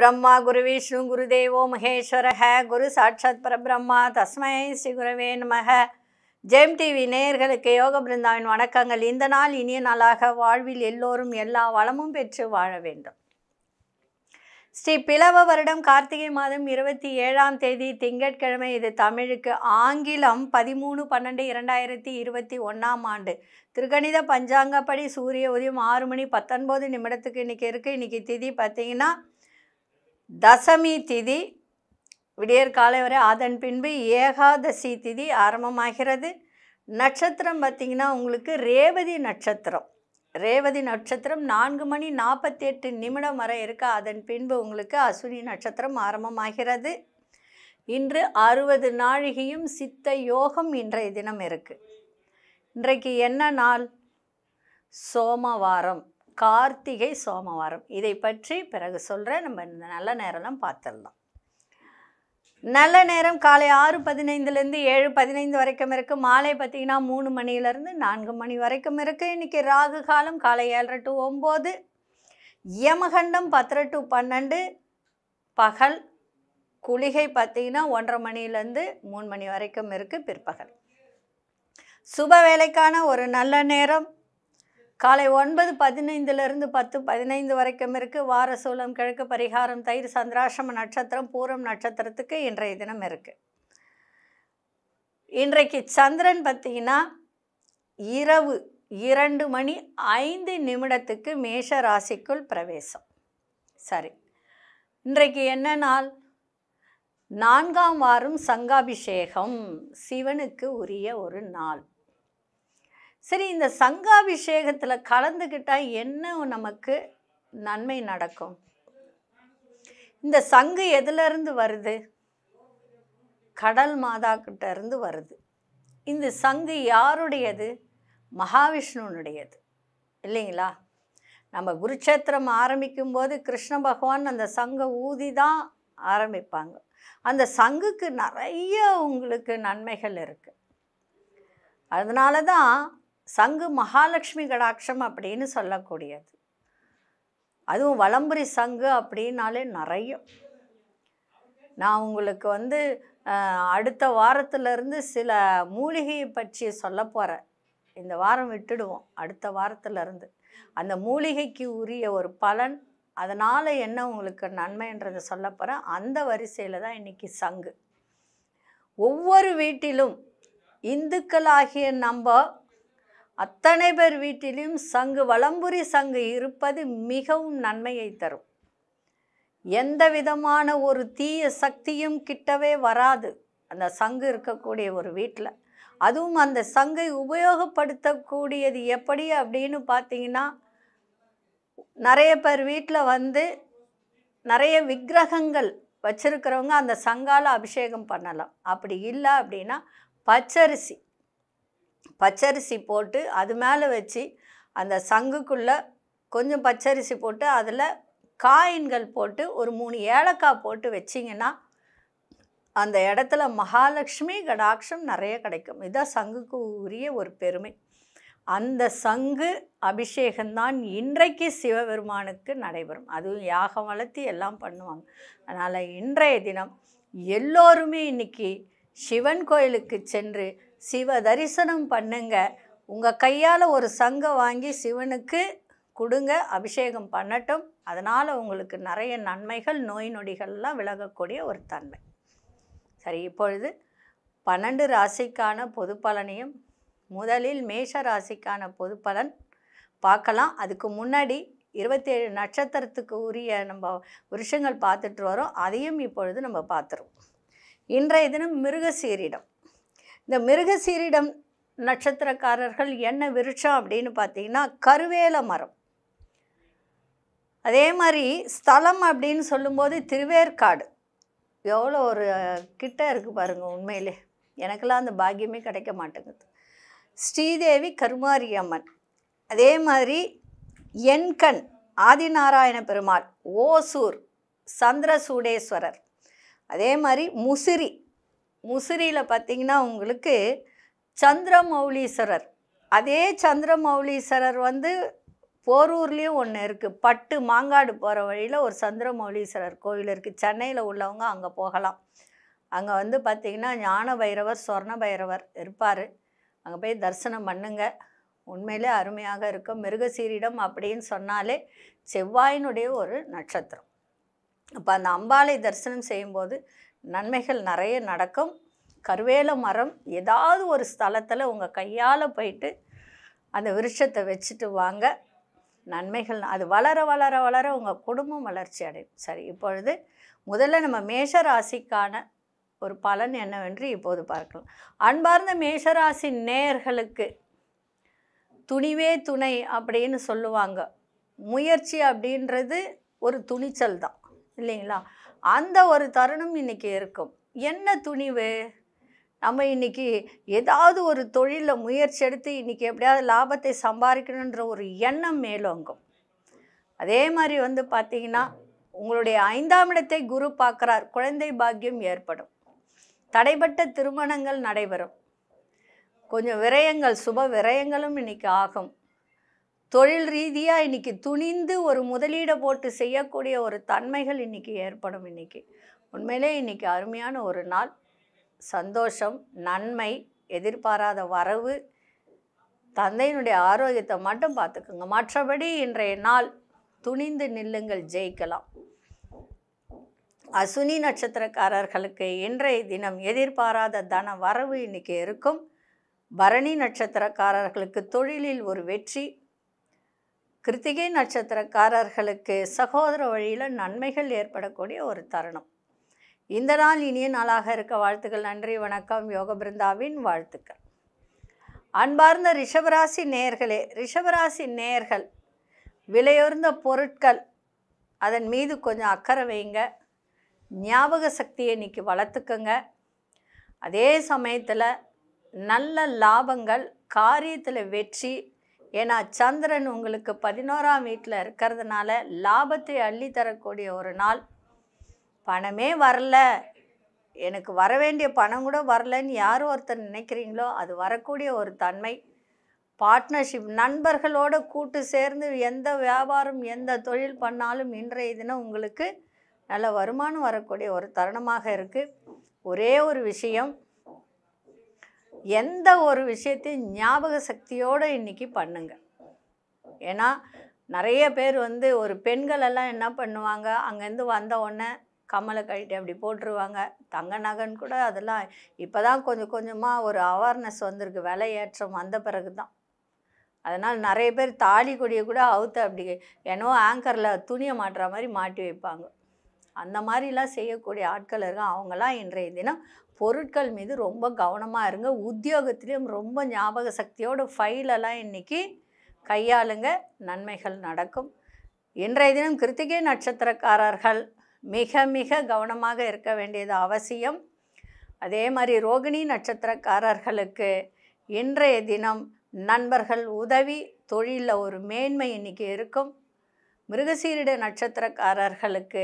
பிரம்மா குரு விஷ்ணு குரு தேவோ மகேஸ்வரக குரு சாட்சாத் பரபிரம்மா தஸ்மை ஸ்ரீ குருவே நமக ஜெயம் டிவி நேயர்களுக்கு யோக பிருந்தாவின் வணக்கங்கள் இந்த நாள் இனிய நாளாக வாழ்வில் எல்லோரும் எல்லா வளமும் பெற்று வாழ வேண்டும் ஸ்ரீ பிளவ வருடம் கார்த்திகை மாதம் இருபத்தி ஏழாம் தேதி திங்கட்கிழமை இது தமிழுக்கு ஆங்கிலம் பதிமூணு பன்னெண்டு இரண்டாயிரத்தி இருபத்தி ஒன்றாம் ஆண்டு திருக்கணித பஞ்சாங்கப்படி சூரிய உதயம் ஆறு மணி பத்தொன்பது நிமிடத்துக்கு இன்றைக்கி இருக்குது இன்றைக்கி திதி பார்த்திங்கன்னா தசமி திதி விடியற்காலை காலை வரை அதன் பின்பு ஏகாதசி திதி ஆரம்பமாகிறது நட்சத்திரம் பார்த்திங்கன்னா உங்களுக்கு ரேவதி நட்சத்திரம் ரேவதி நட்சத்திரம் நான்கு மணி நாற்பத்தி எட்டு நிமிடம் வரை இருக்க அதன் பின்பு உங்களுக்கு அஸ்வினி நட்சத்திரம் ஆரம்பமாகிறது இன்று அறுபது நாழிகையும் சித்த யோகம் இன்றைய தினம் இருக்குது இன்றைக்கு என்ன நாள் சோமவாரம் கார்த்திகை சோமவாரம் இதை பற்றி பிறகு சொல்கிற நம்ம இந்த நல்ல நேரம்லாம் பார்த்துடலாம் நல்ல நேரம் காலை ஆறு பதினைந்துலேருந்து ஏழு பதினைந்து வரைக்கும் இருக்குது மாலை பார்த்திங்கன்னா மூணு மணிலேருந்து நான்கு மணி வரைக்கும் இருக்குது இன்றைக்கி ராகு காலம் காலை ஏழரை டு ஒம்பது யமகண்டம் பத்தரை டு பன்னெண்டு பகல் குளிகை பார்த்திங்கன்னா ஒன்றரை மணிலேருந்து மூணு மணி வரைக்கும் இருக்குது பிற்பகல் சுப வேலைக்கான ஒரு நல்ல நேரம் காலை ஒன்பது பதினைந்துலேருந்து பத்து பதினைந்து வரைக்கும் இருக்குது வார சூலம் கிழக்கு பரிகாரம் தயிர் சந்திராசிரம நட்சத்திரம் பூரம் நட்சத்திரத்துக்கு இன்றைய தினம் இருக்குது இன்றைக்கு சந்திரன் பார்த்திங்கன்னா இரவு இரண்டு மணி ஐந்து நிமிடத்துக்கு மேஷ ராசிக்குள் பிரவேசம் சரி இன்றைக்கு என்ன நாள் நான்காம் வாரம் சங்காபிஷேகம் சிவனுக்கு உரிய ஒரு நாள் சரி இந்த சங்காபிஷேகத்தில் கலந்துக்கிட்டால் என்ன நமக்கு நன்மை நடக்கும் இந்த சங்கு எதுலேருந்து வருது கடல் மாதா கிட்ட இருந்து வருது இந்த சங்கு யாருடையது மகாவிஷ்ணுனுடையது இல்லைங்களா நம்ம குருட்சேத்திரம் ஆரம்பிக்கும் போது கிருஷ்ண பகவான் அந்த சங்கை ஊதி தான் ஆரம்பிப்பாங்க அந்த சங்குக்கு நிறைய உங்களுக்கு நன்மைகள் இருக்குது அதனால தான் சங்கு மகாலட்சுமி கடாட்சம் அப்படின்னு சொல்லக்கூடியது அதுவும் வலம்புரி சங்கு அப்படின்னாலே நிறைய நான் உங்களுக்கு வந்து அடுத்த வாரத்திலிருந்து சில மூலிகையை பற்றி சொல்ல போகிறேன் இந்த வாரம் விட்டுடுவோம் அடுத்த வாரத்திலிருந்து அந்த மூலிகைக்கு உரிய ஒரு பலன் அதனால் என்ன உங்களுக்கு நன்மைன்றதை சொல்ல போகிறேன் அந்த வரிசையில் தான் இன்றைக்கி சங்கு ஒவ்வொரு வீட்டிலும் இந்துக்களாகிய நம்ம அத்தனை பேர் வீட்டிலும் சங்கு வளம்புரி சங்கு இருப்பது மிகவும் நன்மையை தரும் எந்த விதமான ஒரு தீய சக்தியும் கிட்டவே வராது அந்த சங்கு இருக்கக்கூடிய ஒரு வீட்டில் அதுவும் அந்த சங்கை உபயோகப்படுத்தக்கூடியது எப்படி அப்படின்னு பார்த்தீங்கன்னா நிறைய பேர் வீட்டில் வந்து நிறைய விக்கிரகங்கள் வச்சுருக்கிறவங்க அந்த சங்கால் அபிஷேகம் பண்ணலாம் அப்படி இல்லை அப்படின்னா பச்சரிசி பச்சரிசி போட்டு அது மேலே வச்சு அந்த சங்குக்குள்ளே கொஞ்சம் பச்சரிசி போட்டு அதில் காயின்கள் போட்டு ஒரு மூணு ஏலக்காய் போட்டு வச்சிங்கன்னா அந்த இடத்துல மகாலட்சுமி கடாட்சம் நிறைய கிடைக்கும் இதுதான் சங்குக்கு உரிய ஒரு பெருமை அந்த சங்கு அபிஷேகம்தான் இன்றைக்கு சிவபெருமானுக்கு நடைபெறும் அதுவும் யாகம் வளர்த்தி எல்லாம் பண்ணுவாங்க அதனால் இன்றைய தினம் எல்லோருமே இன்றைக்கி சிவன் கோயிலுக்கு சென்று சிவ தரிசனம் பண்ணுங்க உங்கள் கையால் ஒரு சங்கம் வாங்கி சிவனுக்கு கொடுங்க அபிஷேகம் பண்ணட்டும் அதனால் உங்களுக்கு நிறைய நன்மைகள் நோய் நொடிகள்லாம் விலகக்கூடிய ஒரு தன்மை சரி இப்பொழுது பன்னெண்டு ராசிக்கான பொது பலனையும் முதலில் மேஷ ராசிக்கான பொது பலன் பார்க்கலாம் அதுக்கு முன்னாடி இருபத்தேழு நட்சத்திரத்துக்கு உரிய நம்ம விருஷங்கள் பார்த்துட்டு வரோம் அதையும் இப்பொழுது நம்ம பார்த்துருவோம் இன்றைய தினம் மிருகசீரிடம் இந்த மிருகசீரிடம் நட்சத்திரக்காரர்கள் என்ன விருட்சம் அப்படின்னு பார்த்தீங்கன்னா கருவேல மரம் அதே மாதிரி ஸ்தலம் அப்படின்னு சொல்லும்போது திருவேற்காடு எவ்வளோ ஒரு கிட்ட இருக்குது பாருங்கள் உண்மையிலே எனக்கெல்லாம் அந்த பாக்கியமே கிடைக்க மாட்டேங்குது ஸ்ரீதேவி கருமாரியம்மன் அதே மாதிரி என்கண் ஆதிநாராயண பெருமாள் ஓசூர் சந்திரசூடேஸ்வரர் அதே மாதிரி முசிறி முசிறியில் பார்த்திங்கன்னா உங்களுக்கு சந்திரமௌலீஸ்வரர் அதே சந்திரமௌலீஸ்வரர் வந்து போரூர்லேயும் ஒன்று இருக்குது பட்டு மாங்காடு போகிற வழியில் ஒரு சந்திரமௌலீஸ்வரர் கோயில் இருக்குது சென்னையில் உள்ளவங்க அங்கே போகலாம் அங்கே வந்து பார்த்திங்கன்னா ஞான பைரவர் சொர்ண பைரவர் இருப்பார் அங்கே போய் தரிசனம் பண்ணுங்க உண்மையிலே அருமையாக இருக்கும் மிருகசீரிடம் அப்படின்னு சொன்னாலே செவ்வாயினுடைய ஒரு நட்சத்திரம் அப்போ அந்த அம்பாலை தரிசனம் செய்யும்போது நன்மைகள் நிறைய நடக்கும் கருவேல மரம் ஏதாவது ஒரு ஸ்தலத்தில் உங்கள் கையால் போயிட்டு அந்த விருட்சத்தை வச்சுட்டு வாங்க நன்மைகள் அது வளர வளர வளர உங்கள் குடும்பம் வளர்ச்சி அடையும் சரி இப்பொழுது முதல்ல நம்ம மேஷராசிக்கான ஒரு பலன் என்னவென்று இப்போது பார்க்கலாம் அன்பார்ந்த மேஷராசி நேர்களுக்கு துணிவே துணை அப்படின்னு சொல்லுவாங்க முயற்சி அப்படின்றது ஒரு துணிச்சல் தான் இல்லைங்களா அந்த ஒரு தருணம் இன்றைக்கி இருக்கும் என்ன துணிவு நம்ம இன்றைக்கி ஏதாவது ஒரு தொழிலில் முயற்சி எடுத்து இன்றைக்கி எப்படியாவது லாபத்தை சம்பாதிக்கணுன்ற ஒரு எண்ணம் மேலோங்கும் அதே மாதிரி வந்து பார்த்திங்கன்னா உங்களுடைய ஐந்தாம் இடத்தை குரு பார்க்குறார் குழந்தை பாக்கியம் ஏற்படும் தடைப்பட்ட திருமணங்கள் நடைபெறும் கொஞ்சம் விரயங்கள் சுப விரயங்களும் இன்றைக்கி ஆகும் தொழில் ரீதியாக இன்றைக்கி துணிந்து ஒரு முதலீடை போட்டு செய்யக்கூடிய ஒரு தன்மைகள் இன்றைக்கி ஏற்படும் இன்றைக்கி உண்மையிலே இன்றைக்கி அருமையான ஒரு நாள் சந்தோஷம் நன்மை எதிர்பாராத வரவு தந்தையினுடைய ஆரோக்கியத்தை மட்டும் பார்த்துக்குங்க மற்றபடி இன்றைய நாள் துணிந்து நில்லுங்கள் ஜெயிக்கலாம் அசுனி நட்சத்திரக்காரர்களுக்கு இன்றைய தினம் எதிர்பாராத தன வரவு இன்றைக்கி இருக்கும் பரணி நட்சத்திரக்காரர்களுக்கு தொழிலில் ஒரு வெற்றி கிருத்திகை நட்சத்திரக்காரர்களுக்கு சகோதர வழியில் நன்மைகள் ஏற்படக்கூடிய ஒரு தருணம் இந்த நாள் இனிய நாளாக இருக்க வாழ்த்துக்கள் நன்றி வணக்கம் யோக பிருந்தாவின் வாழ்த்துக்கள் அன்பார்ந்த ரிஷபராசி நேர்களே ரிஷபராசி நேர்கள் விலையுறந்த பொருட்கள் அதன் மீது கொஞ்சம் அக்கறை வைங்க ஞாபக சக்தியை இன்றைக்கி வளர்த்துக்குங்க அதே சமயத்தில் நல்ல லாபங்கள் காரியத்தில் வெற்றி ஏன்னா சந்திரன் உங்களுக்கு பதினோராம் வீட்டில் இருக்கிறதுனால லாபத்தை அள்ளி தரக்கூடிய ஒரு நாள் பணமே வரல எனக்கு வர வேண்டிய பணம் கூட வரலன்னு யார் ஒருத்தர் நினைக்கிறீங்களோ அது வரக்கூடிய ஒரு தன்மை பார்ட்னர்ஷிப் நண்பர்களோட கூட்டு சேர்ந்து எந்த வியாபாரம் எந்த தொழில் பண்ணாலும் இன்றைய தினம் உங்களுக்கு நல்ல வருமானம் வரக்கூடிய ஒரு தருணமாக இருக்குது ஒரே ஒரு விஷயம் எந்த ஒரு விஷயத்தையும் ஞாபக சக்தியோடு இன்றைக்கி பண்ணுங்க ஏன்னா நிறைய பேர் வந்து ஒரு பெண்களெல்லாம் என்ன பண்ணுவாங்க அங்கேருந்து வந்த உடனே கம்மலை கழட்டி அப்படி போட்டுருவாங்க தங்க நகன் கூட அதெல்லாம் இப்போ தான் கொஞ்சம் கொஞ்சமாக ஒரு அவேர்னஸ் வந்திருக்கு விலை ஏற்றம் வந்த பிறகு தான் அதனால் நிறைய பேர் தாலி கொடியை கூட அவுத்த அப்படி என்னவோ ஆங்கரில் துணியை மாட்டுற மாதிரி மாட்டி வைப்பாங்க அந்த மாதிரிலாம் செய்யக்கூடிய ஆட்கள் இருக்கும் அவங்களாம் இன்றைய தினம் பொருட்கள் மீது ரொம்ப கவனமாக இருங்க உத்தியோகத்திலையும் ரொம்ப ஞாபக சக்தியோட ஃபைலெல்லாம் இன்றைக்கி கையாளுங்க நன்மைகள் நடக்கும் இன்றைய தினம் கிருத்திகை நட்சத்திரக்காரர்கள் மிக மிக கவனமாக இருக்க வேண்டியது அவசியம் அதே மாதிரி ரோகிணி நட்சத்திரக்காரர்களுக்கு இன்றைய தினம் நண்பர்கள் உதவி தொழிலில் ஒரு மேன்மை இன்றைக்கி இருக்கும் மிருகசீரிட நட்சத்திரக்காரர்களுக்கு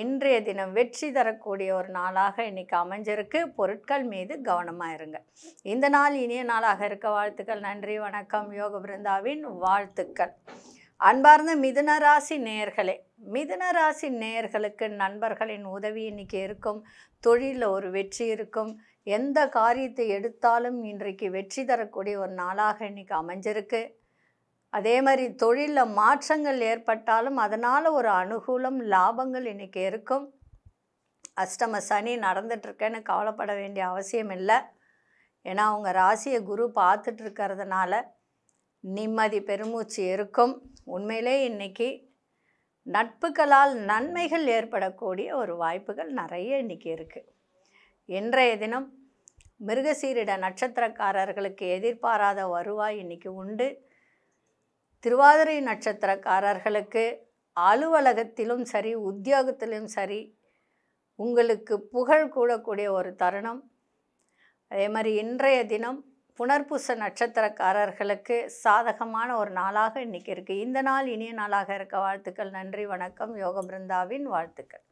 இன்றைய தினம் வெற்றி தரக்கூடிய ஒரு நாளாக இன்றைக்கி அமைஞ்சிருக்கு பொருட்கள் மீது கவனமாக இருங்க இந்த நாள் இனிய நாளாக இருக்க வாழ்த்துக்கள் நன்றி வணக்கம் யோக பிருந்தாவின் வாழ்த்துக்கள் அன்பார்ந்த மிதுன ராசி நேர்களே மிதுன ராசி நேர்களுக்கு நண்பர்களின் உதவி இன்னைக்கு இருக்கும் தொழிலில் ஒரு வெற்றி இருக்கும் எந்த காரியத்தை எடுத்தாலும் இன்றைக்கு வெற்றி தரக்கூடிய ஒரு நாளாக இன்றைக்கி அமைஞ்சிருக்கு அதே மாதிரி தொழிலில் மாற்றங்கள் ஏற்பட்டாலும் அதனால் ஒரு அனுகூலம் லாபங்கள் இன்றைக்கி இருக்கும் அஷ்டம சனி நடந்துட்டுருக்கேன்னு கவலைப்பட வேண்டிய அவசியம் இல்லை ஏன்னா அவங்க ராசியை குரு பார்த்துட்ருக்கிறதுனால நிம்மதி பெருமூச்சு இருக்கும் உண்மையிலே இன்றைக்கி நட்புகளால் நன்மைகள் ஏற்படக்கூடிய ஒரு வாய்ப்புகள் நிறைய இன்றைக்கி இருக்குது இன்றைய தினம் மிருகசீரிட நட்சத்திரக்காரர்களுக்கு எதிர்பாராத வருவாய் இன்றைக்கி உண்டு திருவாதிரை நட்சத்திரக்காரர்களுக்கு அலுவலகத்திலும் சரி உத்தியோகத்திலும் சரி உங்களுக்கு புகழ் கூடக்கூடிய ஒரு தருணம் அதே மாதிரி இன்றைய தினம் புனர்பூச நட்சத்திரக்காரர்களுக்கு சாதகமான ஒரு நாளாக இன்றைக்கி இருக்குது இந்த நாள் இனிய நாளாக இருக்க வாழ்த்துக்கள் நன்றி வணக்கம் யோக பிருந்தாவின் வாழ்த்துக்கள்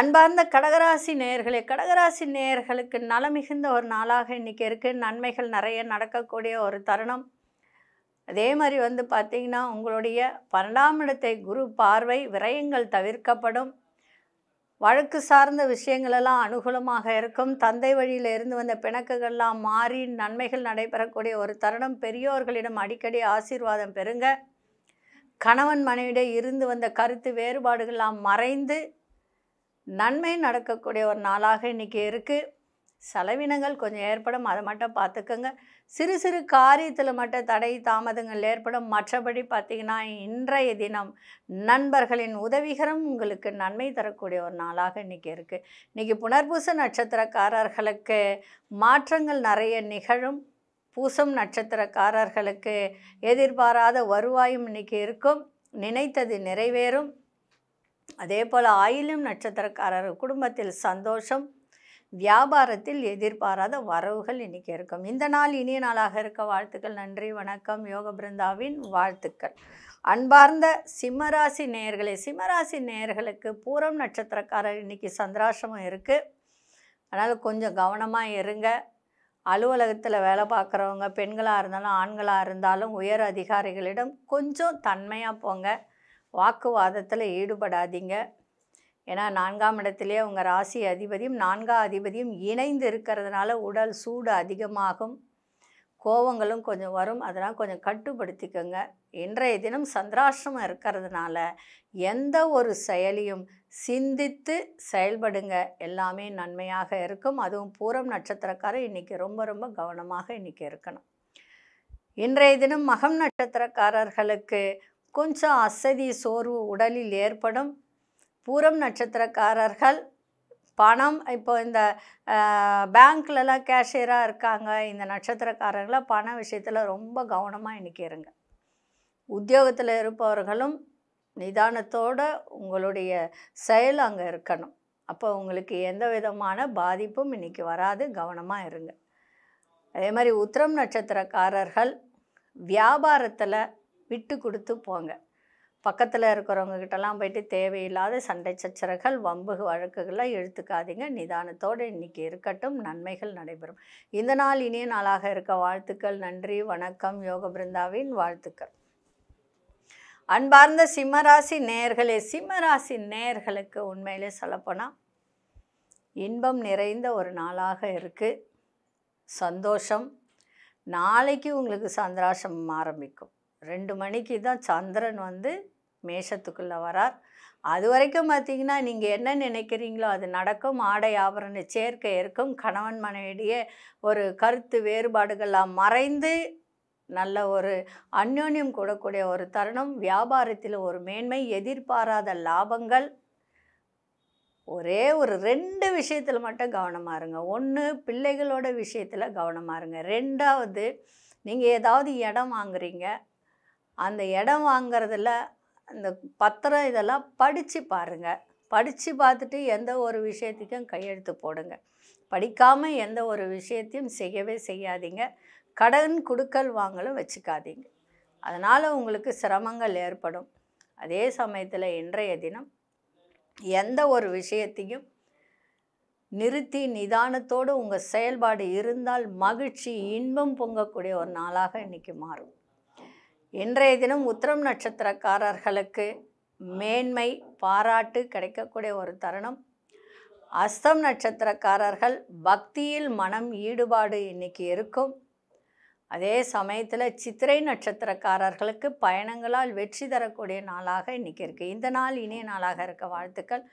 அன்பார்ந்த கடகராசி நேயர்களே கடகராசி நேயர்களுக்கு நலமிகுந்த ஒரு நாளாக இன்றைக்கி இருக்குது நன்மைகள் நிறைய நடக்கக்கூடிய ஒரு தருணம் அதே மாதிரி வந்து பார்த்திங்கன்னா உங்களுடைய பன்னெண்டாம் இடத்தை குரு பார்வை விரயங்கள் தவிர்க்கப்படும் வழக்கு சார்ந்த விஷயங்களெல்லாம் அனுகூலமாக இருக்கும் தந்தை வழியில் இருந்து வந்த பிணக்குகள்லாம் மாறி நன்மைகள் நடைபெறக்கூடிய ஒரு தருணம் பெரியோர்களிடம் அடிக்கடி ஆசீர்வாதம் பெறுங்க கணவன் மனைவிட இருந்து வந்த கருத்து வேறுபாடுகள்லாம் மறைந்து நன்மை நடக்கக்கூடிய ஒரு நாளாக இன்றைக்கி இருக்குது செலவினங்கள் கொஞ்சம் ஏற்படும் அதை மட்டும் பார்த்துக்கோங்க சிறு சிறு காரியத்தில் மட்டும் தடை தாமதங்கள் ஏற்படும் மற்றபடி பார்த்திங்கன்னா இன்றைய தினம் நண்பர்களின் உதவிகரம் உங்களுக்கு நன்மை தரக்கூடிய ஒரு நாளாக இன்றைக்கி இருக்குது இன்றைக்கி புனர்பூச நட்சத்திரக்காரர்களுக்கு மாற்றங்கள் நிறைய நிகழும் பூசம் நட்சத்திரக்காரர்களுக்கு எதிர்பாராத வருவாயும் இன்றைக்கி இருக்கும் நினைத்தது நிறைவேறும் அதே போல் ஆயிலும் நட்சத்திரக்காரர் குடும்பத்தில் சந்தோஷம் வியாபாரத்தில் எதிர்பாராத வரவுகள் இன்றைக்கி இருக்கும் இந்த நாள் இனிய நாளாக இருக்க வாழ்த்துக்கள் நன்றி வணக்கம் யோக பிருந்தாவின் வாழ்த்துக்கள் அன்பார்ந்த சிம்மராசி நேயர்களே சிம்மராசி நேயர்களுக்கு பூரம் நட்சத்திரக்காரர் இன்றைக்கி சந்திராசிரமம் இருக்குது அதனால் கொஞ்சம் கவனமாக இருங்க அலுவலகத்தில் வேலை பார்க்குறவங்க பெண்களாக இருந்தாலும் ஆண்களாக இருந்தாலும் உயர் அதிகாரிகளிடம் கொஞ்சம் தன்மையாக போங்க வாக்குவாதத்தில் ஈடுபடாதீங்க ஏன்னா நான்காம் இடத்திலே உங்கள் ராசி அதிபதியும் நான்காம் அதிபதியும் இணைந்து இருக்கிறதுனால உடல் சூடு அதிகமாகும் கோவங்களும் கொஞ்சம் வரும் அதெல்லாம் கொஞ்சம் கட்டுப்படுத்திக்கோங்க இன்றைய தினம் சந்திராசிரமம் இருக்கிறதுனால எந்த ஒரு செயலியும் சிந்தித்து செயல்படுங்க எல்லாமே நன்மையாக இருக்கும் அதுவும் பூரம் நட்சத்திரக்காரர் இன்றைக்கி ரொம்ப ரொம்ப கவனமாக இன்றைக்கி இருக்கணும் இன்றைய தினம் மகம் நட்சத்திரக்காரர்களுக்கு கொஞ்சம் அசதி சோர்வு உடலில் ஏற்படும் பூரம் நட்சத்திரக்காரர்கள் பணம் இப்போ இந்த பேங்க்லலாம் கேஷியராக இருக்காங்க இந்த நட்சத்திரக்காரர்களாக பண விஷயத்தில் ரொம்ப கவனமாக இன்றைக்கி இருங்க உத்தியோகத்தில் இருப்பவர்களும் நிதானத்தோடு உங்களுடைய செயல் அங்கே இருக்கணும் அப்போ உங்களுக்கு எந்த விதமான பாதிப்பும் இன்றைக்கி வராது கவனமாக இருங்க அதே மாதிரி உத்திரம் நட்சத்திரக்காரர்கள் வியாபாரத்தில் விட்டு கொடுத்து போங்க பக்கத்தில் இருக்கிறவங்க கிட்டலாம் போயிட்டு தேவையில்லாத சண்டை சச்சரகள் வம்பு வழக்குகளை எழுத்துக்காதீங்க நிதானத்தோடு இன்றைக்கி இருக்கட்டும் நன்மைகள் நடைபெறும் இந்த நாள் இனிய நாளாக இருக்க வாழ்த்துக்கள் நன்றி வணக்கம் யோக பிருந்தாவின் வாழ்த்துக்கள் அன்பார்ந்த சிம்மராசி நேர்களே சிம்மராசி நேர்களுக்கு உண்மையிலே சொல்லப்போனால் இன்பம் நிறைந்த ஒரு நாளாக இருக்குது சந்தோஷம் நாளைக்கு உங்களுக்கு சந்திராசம் ஆரம்பிக்கும் ரெண்டு மணிக்கு தான் சந்திரன் வந்து மேஷத்துக்குள்ளே வரார் அது வரைக்கும் பார்த்தீங்கன்னா நீங்கள் என்ன நினைக்கிறீங்களோ அது நடக்கும் ஆடை ஆபரண சேர்க்கை இருக்கும் கணவன் மனைவிடையே ஒரு கருத்து வேறுபாடுகள்லாம் மறைந்து நல்ல ஒரு அந்யோன்யம் கூடக்கூடிய ஒரு தருணம் வியாபாரத்தில் ஒரு மேன்மை எதிர்பாராத லாபங்கள் ஒரே ஒரு ரெண்டு விஷயத்தில் மட்டும் கவனமாக இருங்க ஒன்று பிள்ளைகளோட விஷயத்தில் கவனமாக இருங்க ரெண்டாவது நீங்கள் ஏதாவது இடம் வாங்குறீங்க அந்த இடம் வாங்குறதுல இந்த பத்திரம் இதெல்லாம் படித்து பாருங்கள் படித்து பார்த்துட்டு எந்த ஒரு விஷயத்துக்கும் கையெழுத்து போடுங்க படிக்காமல் எந்த ஒரு விஷயத்தையும் செய்யவே செய்யாதீங்க கடன் கொடுக்கல் வாங்கலும் வச்சுக்காதீங்க அதனால் உங்களுக்கு சிரமங்கள் ஏற்படும் அதே சமயத்தில் இன்றைய தினம் எந்த ஒரு விஷயத்தையும் நிறுத்தி நிதானத்தோடு உங்கள் செயல்பாடு இருந்தால் மகிழ்ச்சி இன்பம் பொங்கக்கூடிய ஒரு நாளாக இன்றைக்கி மாறும் இன்றைய தினம் உத்திரம் நட்சத்திரக்காரர்களுக்கு மேன்மை பாராட்டு கிடைக்கக்கூடிய ஒரு தருணம் அஸ்தம் நட்சத்திரக்காரர்கள் பக்தியில் மனம் ஈடுபாடு இன்றைக்கி இருக்கும் அதே சமயத்தில் சித்திரை நட்சத்திரக்காரர்களுக்கு பயணங்களால் வெற்றி தரக்கூடிய நாளாக இன்றைக்கி இருக்குது இந்த நாள் இனிய நாளாக இருக்க வாழ்த்துக்கள்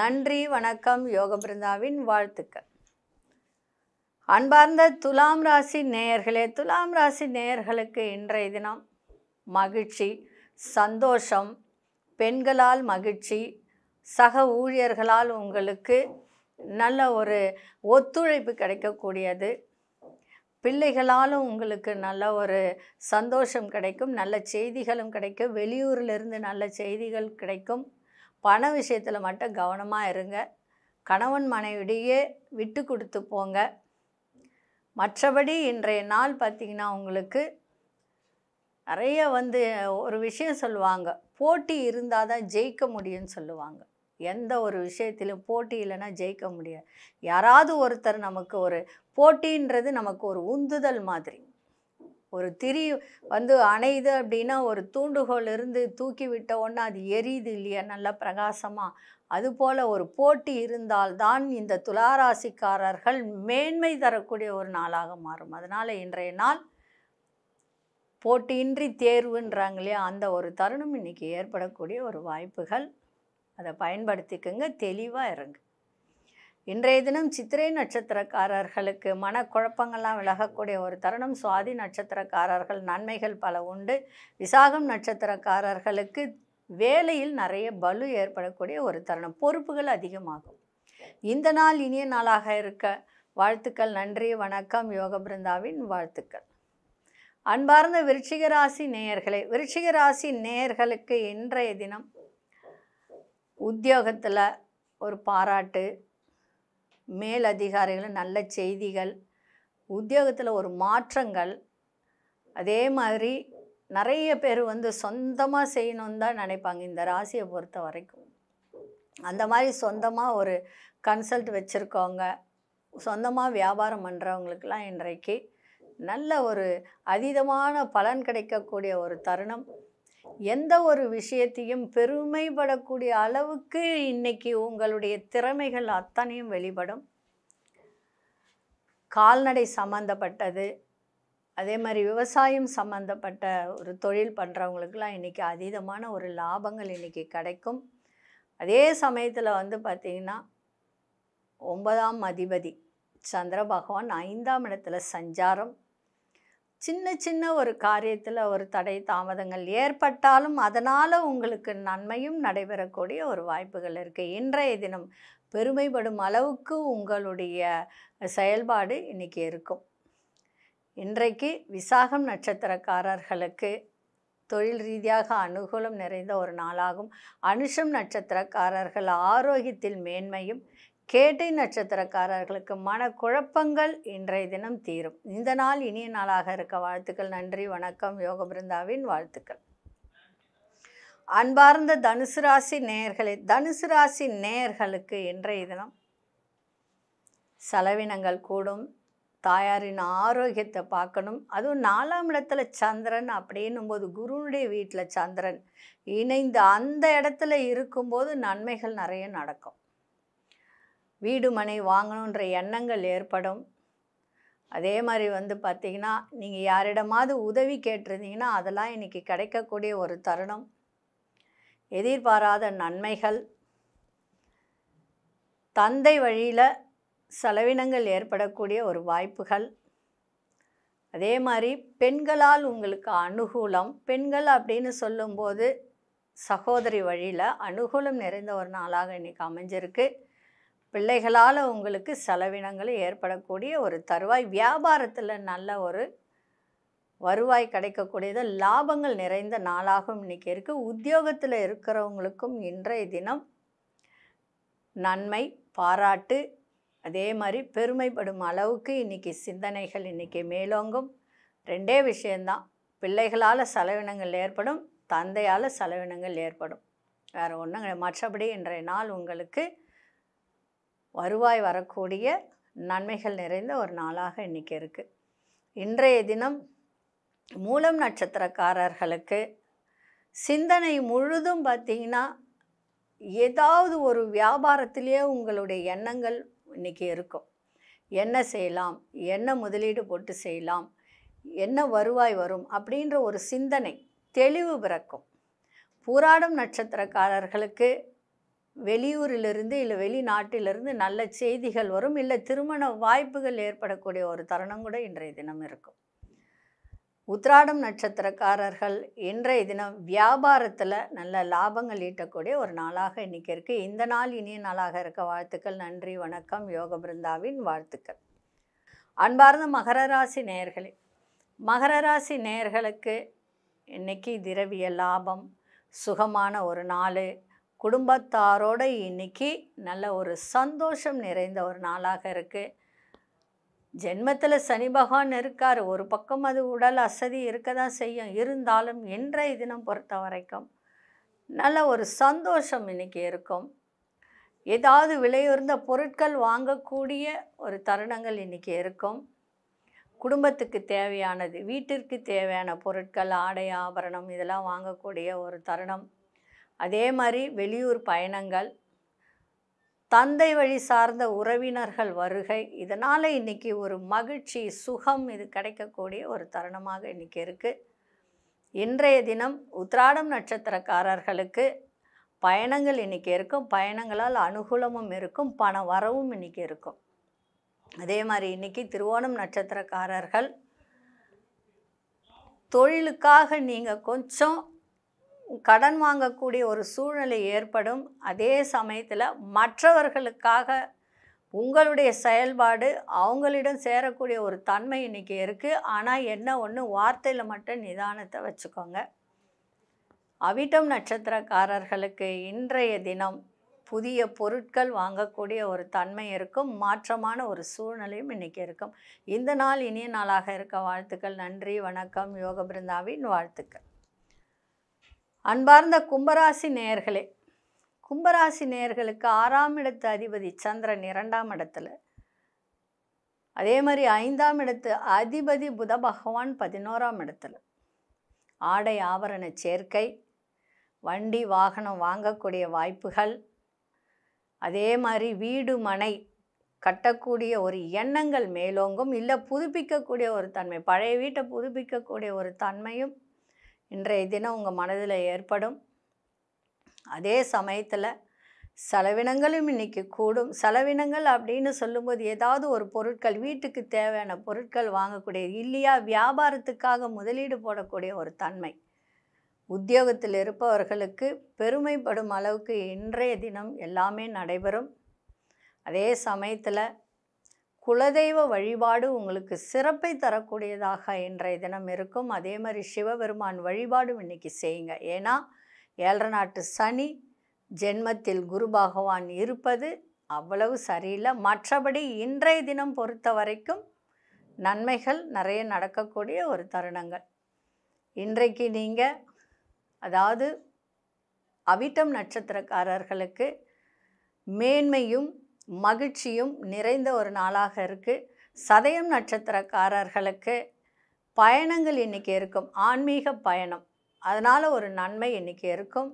நன்றி வணக்கம் யோக பிருந்தாவின் வாழ்த்துக்கள் அன்பார்ந்த துலாம் ராசி நேயர்களே துலாம் ராசி நேயர்களுக்கு இன்றைய தினம் மகிழ்ச்சி சந்தோஷம் பெண்களால் மகிழ்ச்சி சக ஊழியர்களால் உங்களுக்கு நல்ல ஒரு ஒத்துழைப்பு கிடைக்கக்கூடியது பிள்ளைகளாலும் உங்களுக்கு நல்ல ஒரு சந்தோஷம் கிடைக்கும் நல்ல செய்திகளும் கிடைக்கும் வெளியூரிலிருந்து நல்ல செய்திகள் கிடைக்கும் பண விஷயத்தில் மட்டும் கவனமாக இருங்க கணவன் மனைவிடையே விட்டு கொடுத்து போங்க மற்றபடி இன்றைய நாள் பார்த்திங்கன்னா உங்களுக்கு நிறைய வந்து ஒரு விஷயம் சொல்லுவாங்க போட்டி இருந்தால் தான் ஜெயிக்க முடியும்னு சொல்லுவாங்க எந்த ஒரு விஷயத்திலும் போட்டி இல்லைன்னா ஜெயிக்க முடியாது யாராவது ஒருத்தர் நமக்கு ஒரு போட்டின்றது நமக்கு ஒரு உந்துதல் மாதிரி ஒரு திரி வந்து அணையுது அப்படின்னா ஒரு தூண்டுகோல் இருந்து தூக்கி விட்ட ஒன்று அது எரியுது இல்லையா நல்லா பிரகாசமாக அதுபோல் ஒரு போட்டி இருந்தால்தான் இந்த துளாராசிக்காரர்கள் மேன்மை தரக்கூடிய ஒரு நாளாக மாறும் அதனால் இன்றைய நாள் போட்டியின்றி தேர்வுன்றாங்க இல்லையா அந்த ஒரு தருணம் இன்றைக்கி ஏற்படக்கூடிய ஒரு வாய்ப்புகள் அதை பயன்படுத்திக்கோங்க தெளிவாக இருங்க இன்றைய தினம் சித்திரை நட்சத்திரக்காரர்களுக்கு மனக்குழப்பங்கள்லாம் விலகக்கூடிய ஒரு தருணம் சுவாதி நட்சத்திரக்காரர்கள் நன்மைகள் பல உண்டு விசாகம் நட்சத்திரக்காரர்களுக்கு வேலையில் நிறைய பலு ஏற்படக்கூடிய ஒரு தருணம் பொறுப்புகள் அதிகமாகும் இந்த நாள் இனிய நாளாக இருக்க வாழ்த்துக்கள் நன்றி வணக்கம் யோக பிருந்தாவின் வாழ்த்துக்கள் அன்பார்ந்த விருச்சிகராசி நேயர்களே விருச்சிகராசி நேயர்களுக்கு இன்றைய தினம் உத்தியோகத்தில் ஒரு பாராட்டு மேல் அதிகாரிகள் நல்ல செய்திகள் உத்தியோகத்தில் ஒரு மாற்றங்கள் அதே மாதிரி நிறைய பேர் வந்து சொந்தமாக செய்யணும்னு தான் நினைப்பாங்க இந்த ராசியை பொறுத்த வரைக்கும் அந்த மாதிரி சொந்தமாக ஒரு கன்சல்ட் வச்சுருக்கவங்க சொந்தமாக வியாபாரம் பண்ணுறவங்களுக்கெல்லாம் இன்றைக்கு நல்ல ஒரு அதீதமான பலன் கிடைக்கக்கூடிய ஒரு தருணம் எந்த ஒரு விஷயத்தையும் பெருமைப்படக்கூடிய அளவுக்கு இன்னைக்கு உங்களுடைய திறமைகள் அத்தனையும் வெளிப்படும் கால்நடை சம்மந்தப்பட்டது அதே மாதிரி விவசாயம் சம்மந்தப்பட்ட ஒரு தொழில் பண்ணுறவங்களுக்கெல்லாம் இன்றைக்கி அதீதமான ஒரு லாபங்கள் இன்றைக்கி கிடைக்கும் அதே சமயத்தில் வந்து பார்த்திங்கன்னா ஒன்பதாம் அதிபதி சந்திர பகவான் ஐந்தாம் இடத்துல சஞ்சாரம் சின்ன சின்ன ஒரு காரியத்தில் ஒரு தடை தாமதங்கள் ஏற்பட்டாலும் அதனால் உங்களுக்கு நன்மையும் நடைபெறக்கூடிய ஒரு வாய்ப்புகள் இருக்குது இன்றைய தினம் பெருமைப்படும் அளவுக்கு உங்களுடைய செயல்பாடு இன்றைக்கி இருக்கும் இன்றைக்கு விசாகம் நட்சத்திரக்காரர்களுக்கு தொழில் ரீதியாக அனுகூலம் நிறைந்த ஒரு நாளாகும் அனுஷம் நட்சத்திரக்காரர்கள் ஆரோக்கியத்தில் மேன்மையும் கேட்டை நட்சத்திரக்காரர்களுக்கு மனக்குழப்பங்கள் இன்றைய தினம் தீரும் இந்த நாள் இனிய நாளாக இருக்க வாழ்த்துக்கள் நன்றி வணக்கம் யோக பிருந்தாவின் வாழ்த்துக்கள் அன்பார்ந்த தனுசு ராசி நேயர்களே தனுசு ராசி நேயர்களுக்கு இன்றைய தினம் செலவினங்கள் கூடும் தாயாரின் ஆரோக்கியத்தை பார்க்கணும் அதுவும் நாலாம் இடத்துல சந்திரன் அப்படின்னும் போது குருனுடைய வீட்டில் சந்திரன் இணைந்து அந்த இடத்துல இருக்கும்போது நன்மைகள் நிறைய நடக்கும் வீடு மனை வாங்கணுன்ற எண்ணங்கள் ஏற்படும் அதே மாதிரி வந்து பார்த்திங்கன்னா நீங்கள் யாரிடமாவது உதவி கேட்டிருந்தீங்கன்னா அதெல்லாம் இன்றைக்கி கிடைக்கக்கூடிய ஒரு தருணம் எதிர்பாராத நன்மைகள் தந்தை வழியில் செலவினங்கள் ஏற்படக்கூடிய ஒரு வாய்ப்புகள் அதே மாதிரி பெண்களால் உங்களுக்கு அனுகூலம் பெண்கள் அப்படின்னு சொல்லும்போது சகோதரி வழியில் அனுகூலம் நிறைந்த ஒரு நாளாக இன்றைக்கி அமைஞ்சிருக்கு பிள்ளைகளால் உங்களுக்கு செலவினங்கள் ஏற்படக்கூடிய ஒரு தருவாய் வியாபாரத்தில் நல்ல ஒரு வருவாய் கிடைக்கக்கூடியது லாபங்கள் நிறைந்த நாளாகவும் இன்றைக்கி இருக்குது உத்தியோகத்தில் இருக்கிறவங்களுக்கும் இன்றைய தினம் நன்மை பாராட்டு அதே மாதிரி பெருமைப்படும் அளவுக்கு இன்றைக்கி சிந்தனைகள் இன்றைக்கி மேலோங்கும் ரெண்டே விஷயந்தான் பிள்ளைகளால் செலவினங்கள் ஏற்படும் தந்தையால் செலவினங்கள் ஏற்படும் வேறு ஒன்றும் மற்றபடி இன்றைய நாள் உங்களுக்கு வருவாய் வரக்கூடிய நன்மைகள் நிறைந்த ஒரு நாளாக இன்றைக்கி இருக்குது இன்றைய தினம் மூலம் நட்சத்திரக்காரர்களுக்கு சிந்தனை முழுதும் பார்த்திங்கன்னா ஏதாவது ஒரு வியாபாரத்திலேயே உங்களுடைய எண்ணங்கள் இன்றைக்கி இருக்கும் என்ன செய்யலாம் என்ன முதலீடு போட்டு செய்யலாம் என்ன வருவாய் வரும் அப்படின்ற ஒரு சிந்தனை தெளிவு பிறக்கும் பூராடும் நட்சத்திரக்காரர்களுக்கு வெளியூரிலிருந்து இல்லை வெளிநாட்டிலிருந்து நல்ல செய்திகள் வரும் இல்லை திருமண வாய்ப்புகள் ஏற்படக்கூடிய ஒரு தருணம் கூட இன்றைய தினம் இருக்கும் உத்ராடம் நட்சத்திரக்காரர்கள் இன்றைய தினம் வியாபாரத்தில் நல்ல லாபங்கள் ஈட்டக்கூடிய ஒரு நாளாக இன்றைக்கி இருக்குது இந்த நாள் இனிய நாளாக இருக்க வாழ்த்துக்கள் நன்றி வணக்கம் யோக பிருந்தாவின் வாழ்த்துக்கள் அன்பார்ந்த மகர ராசி நேயர்களே மகர ராசி நேயர்களுக்கு இன்றைக்கி திரவிய லாபம் சுகமான ஒரு நாள் குடும்பத்தாரோட இன்றைக்கி நல்ல ஒரு சந்தோஷம் நிறைந்த ஒரு நாளாக இருக்குது ஜென்மத்தில் சனி பகவான் இருக்கார் ஒரு பக்கம் அது உடல் அசதி இருக்க தான் செய்யும் இருந்தாலும் இன்றைய தினம் பொறுத்த வரைக்கும் நல்ல ஒரு சந்தோஷம் இன்றைக்கி இருக்கும் ஏதாவது விலையுயர்ந்த பொருட்கள் வாங்கக்கூடிய ஒரு தருணங்கள் இன்றைக்கி இருக்கும் குடும்பத்துக்கு தேவையானது வீட்டிற்கு தேவையான பொருட்கள் ஆடை ஆபரணம் இதெல்லாம் வாங்கக்கூடிய ஒரு தருணம் அதே மாதிரி வெளியூர் பயணங்கள் தந்தை வழி சார்ந்த உறவினர்கள் வருகை இதனால் இன்றைக்கி ஒரு மகிழ்ச்சி சுகம் இது கிடைக்கக்கூடிய ஒரு தருணமாக இன்றைக்கி இருக்குது இன்றைய தினம் உத்ராடம் நட்சத்திரக்காரர்களுக்கு பயணங்கள் இன்றைக்கி இருக்கும் பயணங்களால் அனுகூலமும் இருக்கும் பண வரவும் இன்றைக்கி இருக்கும் அதே மாதிரி இன்றைக்கி திருவோணம் நட்சத்திரக்காரர்கள் தொழிலுக்காக நீங்கள் கொஞ்சம் கடன் வாங்கக்கூடிய ஒரு சூழ்நிலை ஏற்படும் அதே சமயத்தில் மற்றவர்களுக்காக உங்களுடைய செயல்பாடு அவங்களிடம் சேரக்கூடிய ஒரு தன்மை இன்றைக்கி இருக்குது ஆனால் என்ன ஒன்று வார்த்தையில் மட்டும் நிதானத்தை வச்சுக்கோங்க அவிட்டம் நட்சத்திரக்காரர்களுக்கு இன்றைய தினம் புதிய பொருட்கள் வாங்கக்கூடிய ஒரு தன்மை இருக்கும் மாற்றமான ஒரு சூழ்நிலையும் இன்றைக்கி இருக்கும் இந்த நாள் இனிய நாளாக இருக்க வாழ்த்துக்கள் நன்றி வணக்கம் யோக பிருந்தாவின் வாழ்த்துக்கள் அன்பார்ந்த கும்பராசி நேர்களே கும்பராசி நேர்களுக்கு ஆறாம் இடத்து அதிபதி சந்திரன் இரண்டாம் இடத்துல அதே மாதிரி ஐந்தாம் இடத்து அதிபதி புத பகவான் பதினோராம் இடத்துல ஆடை ஆபரண சேர்க்கை வண்டி வாகனம் வாங்கக்கூடிய வாய்ப்புகள் அதே மாதிரி வீடு மனை கட்டக்கூடிய ஒரு எண்ணங்கள் மேலோங்கும் இல்லை புதுப்பிக்கக்கூடிய ஒரு தன்மை பழைய வீட்டை புதுப்பிக்கக்கூடிய ஒரு தன்மையும் இன்றைய தினம் உங்கள் மனதில் ஏற்படும் அதே சமயத்தில் செலவினங்களும் இன்றைக்கி கூடும் செலவினங்கள் அப்படின்னு சொல்லும்போது ஏதாவது ஒரு பொருட்கள் வீட்டுக்கு தேவையான பொருட்கள் வாங்கக்கூடிய இல்லையா வியாபாரத்துக்காக முதலீடு போடக்கூடிய ஒரு தன்மை உத்தியோகத்தில் இருப்பவர்களுக்கு பெருமைப்படும் அளவுக்கு இன்றைய தினம் எல்லாமே நடைபெறும் அதே சமயத்தில் குலதெய்வ வழிபாடு உங்களுக்கு சிறப்பை தரக்கூடியதாக இன்றைய தினம் இருக்கும் அதே மாதிரி சிவபெருமான் வழிபாடும் இன்றைக்கி செய்யுங்க ஏன்னா ஏழரை நாட்டு சனி ஜென்மத்தில் குரு பகவான் இருப்பது அவ்வளவு சரியில்லை மற்றபடி இன்றைய தினம் பொறுத்த வரைக்கும் நன்மைகள் நிறைய நடக்கக்கூடிய ஒரு தருணங்கள் இன்றைக்கு நீங்கள் அதாவது அவிட்டம் நட்சத்திரக்காரர்களுக்கு மேன்மையும் மகிழ்ச்சியும் நிறைந்த ஒரு நாளாக இருக்குது சதயம் நட்சத்திரக்காரர்களுக்கு பயணங்கள் இன்றைக்கி இருக்கும் ஆன்மீக பயணம் அதனால் ஒரு நன்மை இன்றைக்கி இருக்கும்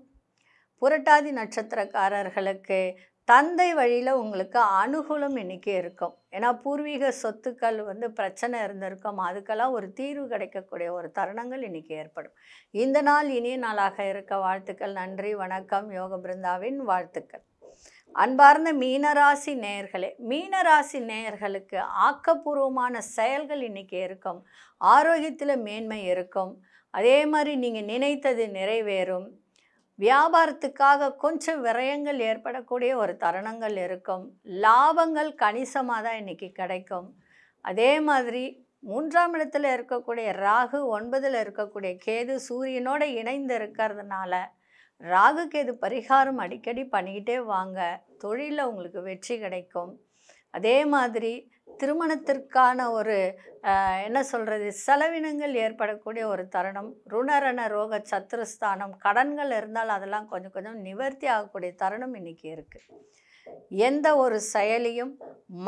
புரட்டாதி நட்சத்திரக்காரர்களுக்கு தந்தை வழியில் உங்களுக்கு அனுகூலம் இன்றைக்கி இருக்கும் ஏன்னா பூர்வீக சொத்துக்கள் வந்து பிரச்சனை இருந்திருக்கும் அதுக்கெல்லாம் ஒரு தீர்வு கிடைக்கக்கூடிய ஒரு தருணங்கள் இன்றைக்கி ஏற்படும் இந்த நாள் இனிய நாளாக இருக்க வாழ்த்துக்கள் நன்றி வணக்கம் யோக பிருந்தாவின் வாழ்த்துக்கள் அன்பார்ந்த மீனராசி நேயர்களே மீனராசி நேயர்களுக்கு ஆக்கப்பூர்வமான செயல்கள் இன்றைக்கி இருக்கும் ஆரோக்கியத்தில் மேன்மை இருக்கும் அதே மாதிரி நீங்கள் நினைத்தது நிறைவேறும் வியாபாரத்துக்காக கொஞ்சம் விரயங்கள் ஏற்படக்கூடிய ஒரு தருணங்கள் இருக்கும் லாபங்கள் கணிசமாக தான் இன்றைக்கி கிடைக்கும் அதே மாதிரி மூன்றாம் இடத்துல இருக்கக்கூடிய ராகு ஒன்பதில் இருக்கக்கூடிய கேது சூரியனோடு இணைந்து இருக்கிறதுனால ராகுக்கு இது பரிகாரம் அடிக்கடி பண்ணிக்கிட்டே வாங்க தொழிலில் உங்களுக்கு வெற்றி கிடைக்கும் அதே மாதிரி திருமணத்திற்கான ஒரு என்ன சொல்கிறது செலவினங்கள் ஏற்படக்கூடிய ஒரு தருணம் ருணரண ரோக சத்துருஸ்தானம் கடன்கள் இருந்தால் அதெல்லாம் கொஞ்சம் கொஞ்சம் நிவர்த்தி ஆகக்கூடிய தருணம் இன்றைக்கி இருக்குது எந்த ஒரு செயலையும்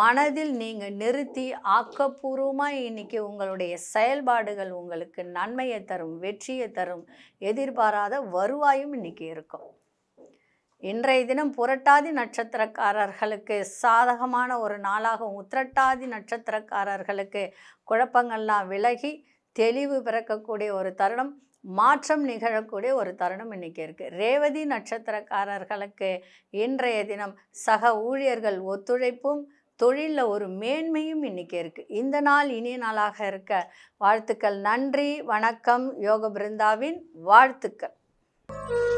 மனதில் நீங்கள் நிறுத்தி ஆக்கப்பூர்வமாக இன்றைக்கி உங்களுடைய செயல்பாடுகள் உங்களுக்கு நன்மையை தரும் வெற்றியை தரும் எதிர்பாராத வருவாயும் இன்றைக்கி இருக்கும் இன்றைய தினம் புரட்டாதி நட்சத்திரக்காரர்களுக்கு சாதகமான ஒரு நாளாகவும் உத்திரட்டாதி நட்சத்திரக்காரர்களுக்கு குழப்பங்கள்லாம் விலகி தெளிவு பிறக்கக்கூடிய ஒரு தருணம் மாற்றம் நிகழக்கூடிய ஒரு தருணம் இன்றைக்கி இருக்குது ரேவதி நட்சத்திரக்காரர்களுக்கு இன்றைய தினம் சக ஊழியர்கள் ஒத்துழைப்பும் தொழிலில் ஒரு மேன்மையும் இன்றைக்கி இருக்குது இந்த நாள் இனிய நாளாக இருக்க வாழ்த்துக்கள் நன்றி வணக்கம் யோக பிருந்தாவின் வாழ்த்துக்கள்